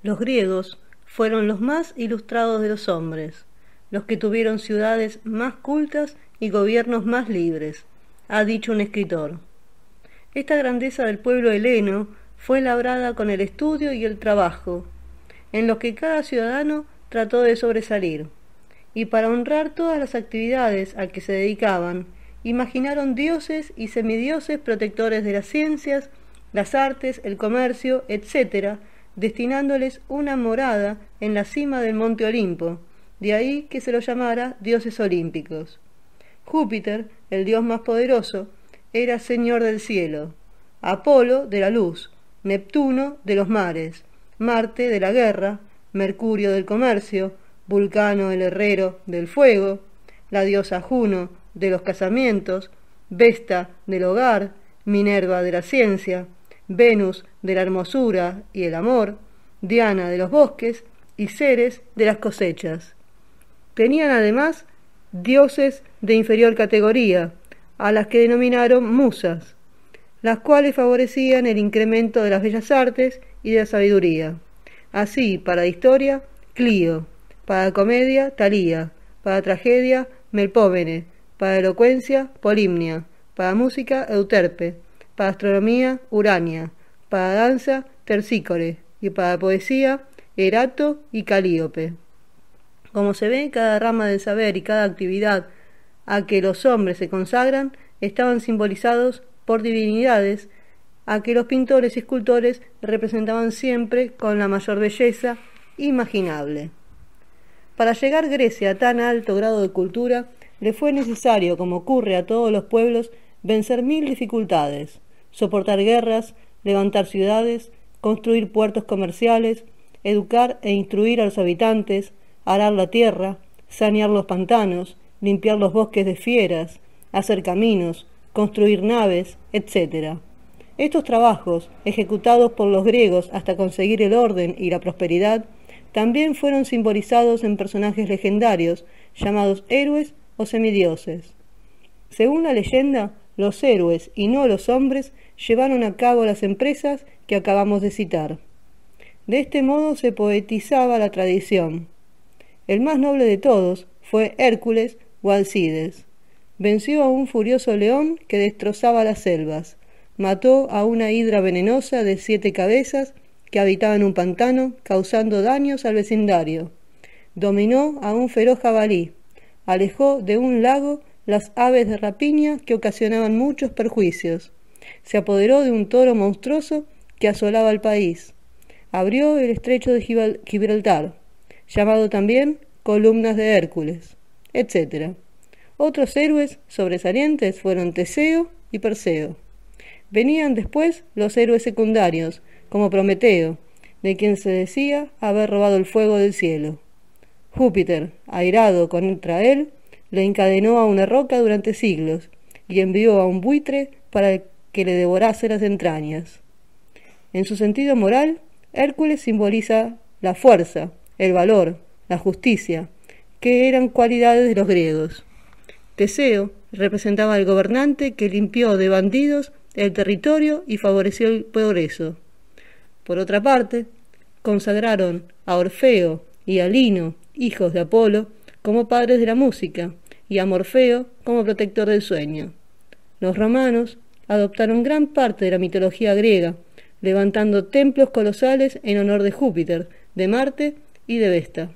Los griegos fueron los más ilustrados de los hombres, los que tuvieron ciudades más cultas y gobiernos más libres, ha dicho un escritor. Esta grandeza del pueblo heleno fue labrada con el estudio y el trabajo, en los que cada ciudadano trató de sobresalir, y para honrar todas las actividades a que se dedicaban, imaginaron dioses y semidioses protectores de las ciencias, las artes, el comercio, etc., destinándoles una morada en la cima del monte Olimpo, de ahí que se los llamara dioses olímpicos. Júpiter, el dios más poderoso, era señor del cielo, Apolo de la luz, Neptuno de los mares, Marte de la guerra, Mercurio del comercio, Vulcano el herrero del fuego, la diosa Juno de los casamientos, Vesta del hogar, Minerva de la ciencia, Venus de la hermosura y el amor, Diana de los bosques y Ceres de las cosechas. Tenían además dioses de inferior categoría, a las que denominaron musas, las cuales favorecían el incremento de las bellas artes y de la sabiduría. Así, para la historia, Clio, para la comedia, Talía, para la tragedia, Melpóvene, para la elocuencia, Polimnia, para la música, Euterpe, para astronomía, Urania, para danza, Tercícore, y para poesía, Erato y Calíope. Como se ve, cada rama del saber y cada actividad a que los hombres se consagran estaban simbolizados por divinidades a que los pintores y escultores representaban siempre con la mayor belleza imaginable. Para llegar Grecia a tan alto grado de cultura, le fue necesario, como ocurre a todos los pueblos, vencer mil dificultades soportar guerras, levantar ciudades, construir puertos comerciales, educar e instruir a los habitantes, arar la tierra, sanear los pantanos, limpiar los bosques de fieras, hacer caminos, construir naves, etc. Estos trabajos, ejecutados por los griegos hasta conseguir el orden y la prosperidad, también fueron simbolizados en personajes legendarios, llamados héroes o semidioses. Según la leyenda, los héroes y no los hombres llevaron a cabo las empresas que acabamos de citar. De este modo se poetizaba la tradición. El más noble de todos fue Hércules o Alcides. Venció a un furioso león que destrozaba las selvas, mató a una hidra venenosa de siete cabezas que habitaba en un pantano, causando daños al vecindario. Dominó a un feroz jabalí, alejó de un lago las aves de rapiña que ocasionaban muchos perjuicios. Se apoderó de un toro monstruoso que asolaba el país. Abrió el estrecho de Gibraltar, llamado también Columnas de Hércules, etc. Otros héroes sobresalientes fueron Teseo y Perseo. Venían después los héroes secundarios, como Prometeo, de quien se decía haber robado el fuego del cielo. Júpiter, airado con el él, le encadenó a una roca durante siglos y envió a un buitre para que le devorase las entrañas. En su sentido moral, Hércules simboliza la fuerza, el valor, la justicia, que eran cualidades de los griegos. Teseo representaba al gobernante que limpió de bandidos el territorio y favoreció el progreso. Por otra parte, consagraron a Orfeo y a Lino, hijos de Apolo, como padres de la música, y a Morfeo como protector del sueño. Los romanos adoptaron gran parte de la mitología griega, levantando templos colosales en honor de Júpiter, de Marte y de Vesta.